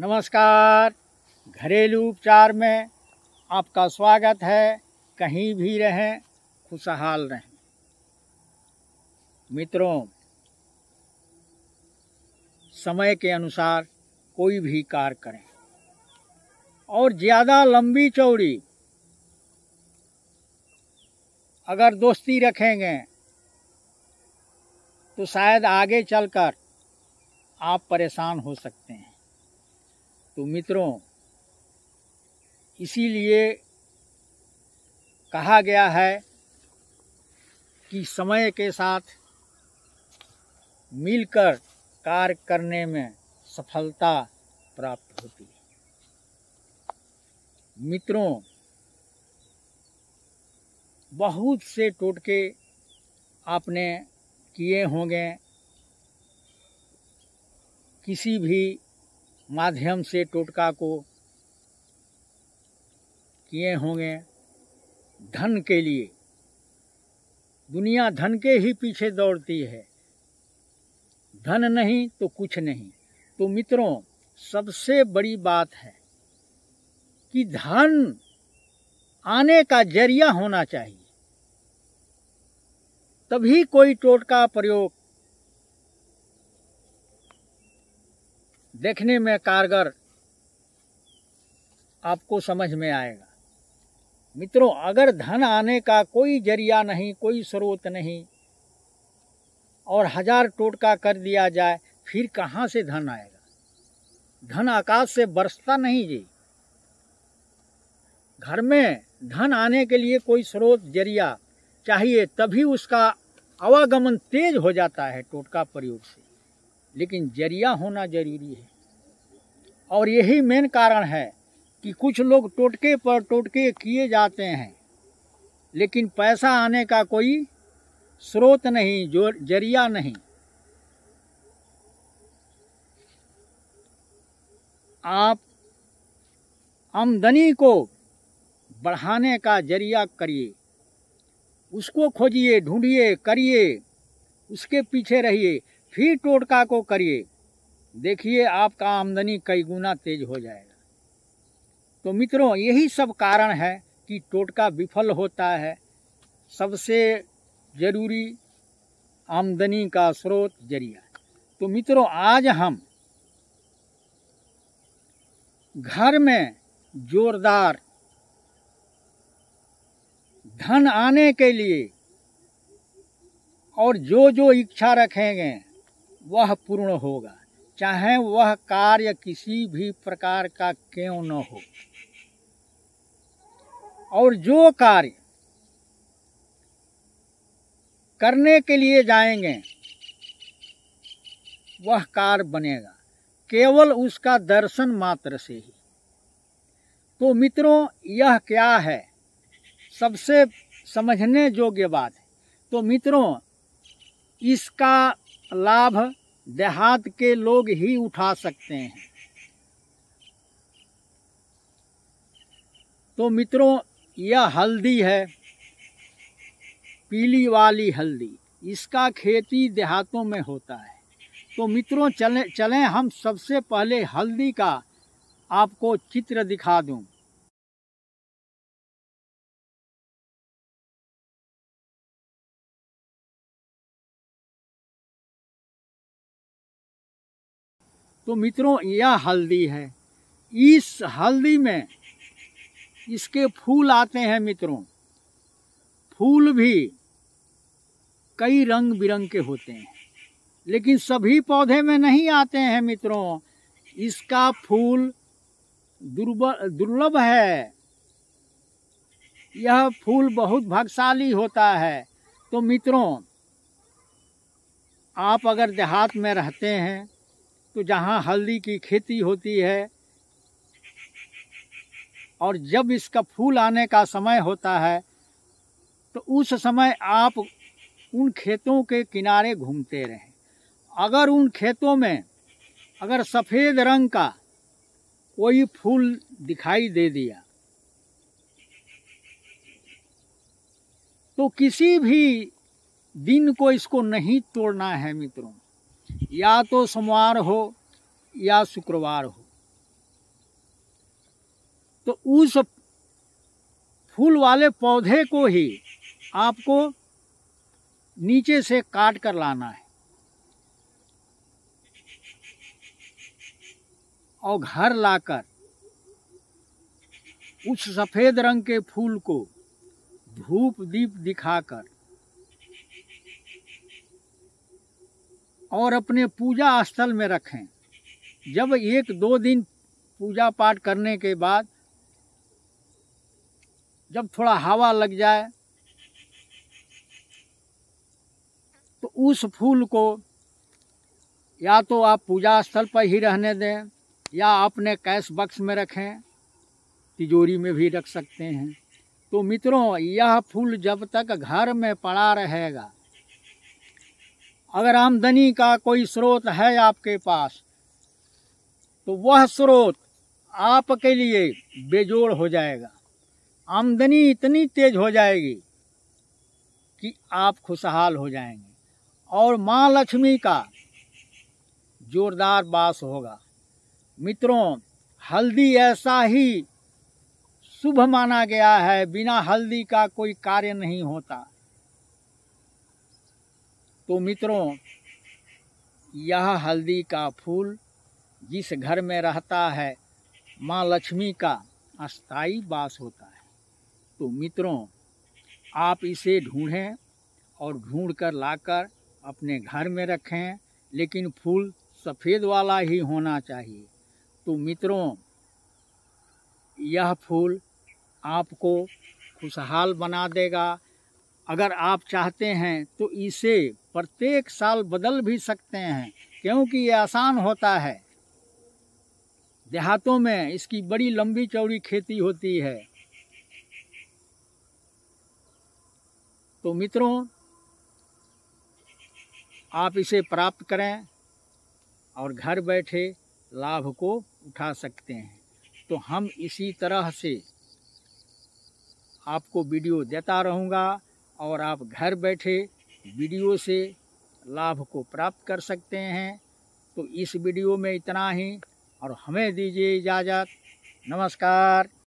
नमस्कार घरेलू उपचार में आपका स्वागत है कहीं भी रहें खुशहाल रहें मित्रों समय के अनुसार कोई भी कार्य करें और ज़्यादा लंबी चौड़ी अगर दोस्ती रखेंगे तो शायद आगे चलकर आप परेशान हो सकते हैं तो मित्रों इसीलिए कहा गया है कि समय के साथ मिलकर कार्य करने में सफलता प्राप्त होती है मित्रों बहुत से टोटके आपने किए होंगे किसी भी माध्यम से टोटका को किए होंगे धन के लिए दुनिया धन के ही पीछे दौड़ती है धन नहीं तो कुछ नहीं तो मित्रों सबसे बड़ी बात है कि धन आने का जरिया होना चाहिए तभी कोई टोटका प्रयोग देखने में कारगर आपको समझ में आएगा मित्रों अगर धन आने का कोई जरिया नहीं कोई स्रोत नहीं और हजार टोटका कर दिया जाए फिर कहाँ से धन आएगा धन आकाश से बरसता नहीं जी घर में धन आने के लिए कोई स्रोत जरिया चाहिए तभी उसका आवागमन तेज हो जाता है टोटका प्रयोग से लेकिन जरिया होना जरूरी है और यही मेन कारण है कि कुछ लोग टोटके पर टोटके किए जाते हैं लेकिन पैसा आने का कोई स्रोत नहीं जो जरिया नहीं आप आमदनी को बढ़ाने का जरिया करिए उसको खोजिए ढूंढिए करिए उसके पीछे रहिए फिर टोटका को करिए देखिए आपका आमदनी कई गुना तेज हो जाएगा तो मित्रों यही सब कारण है कि टोटका विफल होता है सबसे जरूरी आमदनी का स्रोत जरिया तो मित्रों आज हम घर में जोरदार धन आने के लिए और जो जो इच्छा रखेंगे वह पूर्ण होगा चाहे वह कार्य किसी भी प्रकार का क्यों न हो और जो कार्य करने के लिए जाएंगे वह कार्य बनेगा केवल उसका दर्शन मात्र से ही तो मित्रों यह क्या है सबसे समझने योग्य बात है तो मित्रों इसका लाभ देहात के लोग ही उठा सकते हैं तो मित्रों यह हल्दी है पीली वाली हल्दी इसका खेती देहातों में होता है तो मित्रों चले चलें हम सबसे पहले हल्दी का आपको चित्र दिखा दूं तो मित्रों यह हल्दी है इस हल्दी में इसके फूल आते हैं मित्रों फूल भी कई रंग बिरंग के होते हैं लेकिन सभी पौधे में नहीं आते हैं मित्रों इसका फूल दुर्लभ है यह फूल बहुत भाग्यशाली होता है तो मित्रों आप अगर देहात में रहते हैं तो जहाँ हल्दी की खेती होती है और जब इसका फूल आने का समय होता है तो उस समय आप उन खेतों के किनारे घूमते रहें अगर उन खेतों में अगर सफ़ेद रंग का कोई फूल दिखाई दे दिया तो किसी भी दिन को इसको नहीं तोड़ना है मित्रों या तो सोमवार हो या शुक्रवार हो तो उस फूल वाले पौधे को ही आपको नीचे से काट कर लाना है और घर लाकर उस सफ़ेद रंग के फूल को धूप दीप दिखाकर और अपने पूजा स्थल में रखें जब एक दो दिन पूजा पाठ करने के बाद जब थोड़ा हवा लग जाए तो उस फूल को या तो आप पूजा स्थल पर ही रहने दें या अपने कैश बक्स में रखें तिजोरी में भी रख सकते हैं तो मित्रों यह फूल जब तक घर में पड़ा रहेगा अगर आमदनी का कोई स्रोत है आपके पास तो वह स्रोत आपके लिए बेजोड़ हो जाएगा आमदनी इतनी तेज हो जाएगी कि आप खुशहाल हो जाएंगे और माँ लक्ष्मी का जोरदार बास होगा मित्रों हल्दी ऐसा ही शुभ माना गया है बिना हल्दी का कोई कार्य नहीं होता तो मित्रों यह हल्दी का फूल जिस घर में रहता है माँ लक्ष्मी का अस्थाई वास होता है तो मित्रों आप इसे ढूंढें और ढूंढ कर लाकर अपने घर में रखें लेकिन फूल सफ़ेद वाला ही होना चाहिए तो मित्रों यह फूल आपको खुशहाल बना देगा अगर आप चाहते हैं तो इसे प्रत्येक साल बदल भी सकते हैं क्योंकि ये आसान होता है देहातों में इसकी बड़ी लंबी चौड़ी खेती होती है तो मित्रों आप इसे प्राप्त करें और घर बैठे लाभ को उठा सकते हैं तो हम इसी तरह से आपको वीडियो देता रहूँगा और आप घर बैठे वीडियो से लाभ को प्राप्त कर सकते हैं तो इस वीडियो में इतना ही और हमें दीजिए इजाज़त नमस्कार